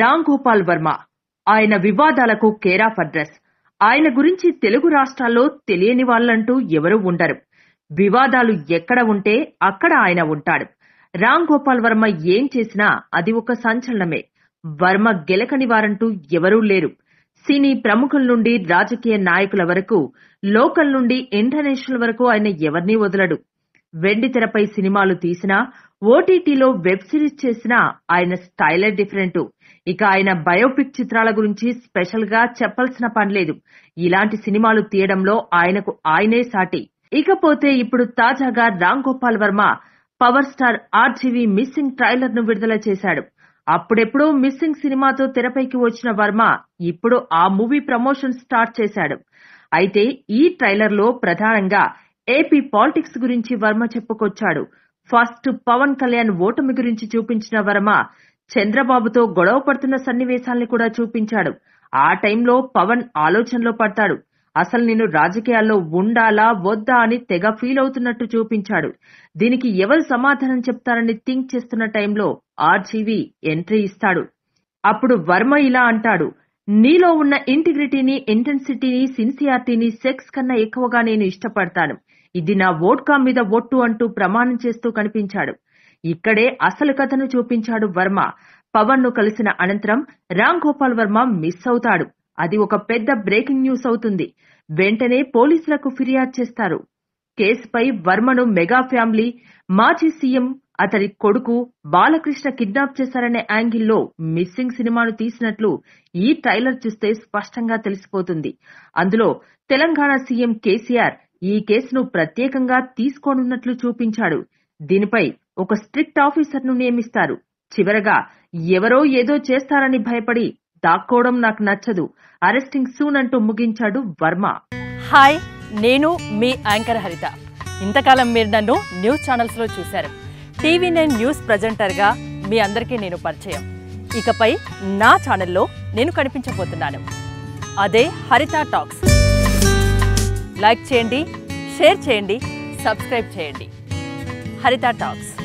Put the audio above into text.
రామ్ గోపాల్ వర్మ ఆయన వివాదాలకు care of address ఆయన గురించి తెలుగు రాష్ట్రాల్లో తెలియని వాళ్ళంటూ ఎవరూ ఉండరు వివాదాలు ఎక్కడ ఉంటే అక్కడ ఆయన ఉంటాడు రామ్ గోపాల్ వర్మ ఏం చేసినా అది ఒక సంచలనమే వర్మ గెలకని వారంటూ ఎవరూ లేరు సినీ ప్రముఖుల నుండి రాజకీయ నాయకుల వరకు లోకల్ నుండి ఇంటర్నేషనల్ వరకు ఆయన ఎవరినీ వదలడు వెండి తెరపై సినిమాలు తీసినా ఓటీటీలో వెబ్ సిరీస్ చేసినా ఆయన స్టైలే డిఫరెంట్ ఇక ఆయన బయోపిక్ చిత్రాల గురించి స్పెషల్ గా చెప్పాల్సిన పనిలేదు ఇలాంటి సినిమాలు తీయడంలో ఆయనకు ఆయనే సాటి ఇకపోతే ఇప్పుడు తాజాగా Ram Gopal Varma power star RGV missing trailer ను విడుదల చేశాడు అప్పుడెప్పుడో మిస్సింగ్ సినిమాతో తెరపైకి వచ్చిన వర్మ ఇప్పుడు ఆ మూవీ ప్రమోషన్ స్టార్ట్ చేశాడు అయితే ఈ ట్రైలర్ లో ప్రధానంగా ఏపీ పాలిటిక్స్ గురించి వర్మ చెప్పుకొచ్చాడు ఫస్ట్ పవన్ కళ్యాణ్ ఓటమి గురించి చూపించిన వర్మ చంద్రబాబుతో గొడవ పడుతున్న సన్నివేశాల్ని కూడా చూపించాడు ఆ టైంలో పవన్ ఆలోచనలో పడతాడు అసలు నేను రాజకీయాల్లో ఉండాలా వద్దా అని తెగ ఫీల్ అవుతున్నట్టు చూపించాడు దీనికి ఎవరు సమాధానం చెప్తారని థింక్ చేస్తున్న టైంలో ఆర్జీవి ఎంట్రీ ఇస్తాడు అప్పుడు వర్మ ఇలా అంటాడు నీలో ఉన్న ఇంటిగ్రిటీని ఇంటెన్సిటీని సిన్సియారిటీని సెక్స్ కన్నా ఎక్కువగా నేను ఇష్టపడతాను ఇది నా వోడ్కా మీద ఒట్టు అంటూ ప్రమాణం చేస్తూ కనిపించాడు ఇక్కడే అసలు కథను చూపించాడు వర్మ పవన్ ను కలిసిన అనంతరం రామ్ గోపాల్ వర్మ మిస్ అవుతాడు అది ఒక పెద్ద బ్రేకింగ్ న్యూస్ అవుతుంది వెంటనే పోలీసులకు ఫిర్యాదు చేస్తారు కేసుపై వర్మను మెగా ఫ్యామిలీ మాజీ సీఎం అతడి కొడుకు బాలకృష్ణ కిడ్నాప్ చేశారనే యాంగిల్లో మిస్సింగ్ సినిమాను తీసినట్లు ఈ ట్రైలర్ చూస్తే స్పష్టంగా తెలిసిపోతుంది అందులో తెలంగాణ సీఎం కేసీఆర్ ఈ కేసును ప్రత్యేకంగా తీసుకోనున్నట్లు చూపించాడు దీనిపై ఒక స్ట్రిక్ట్ ఆఫీసర్ను నియమిస్తారు చివరగా ఎవరో ఏదో చేస్తారని భయపడి దాక్కోవడం నాకు నచ్చదు అరెస్టింగ్ సూన్ అంటూ ముగించాడు వర్మ హాయ్ నేను మీ యాంకర్ హరిత ఇంతకాలం మీరు నన్ను న్యూస్ ఛానల్స్లో చూశారు టీవీ నైన్ న్యూస్ ప్రజెంటర్గా మీ అందరికీ నేను పరిచయం ఇకపై నా ఛానల్లో నేను కనిపించబోతున్నాను అదే హరిత టాక్స్ లైక్ చేయండి షేర్ చేయండి సబ్స్క్రైబ్ చేయండి హరిత టాక్స్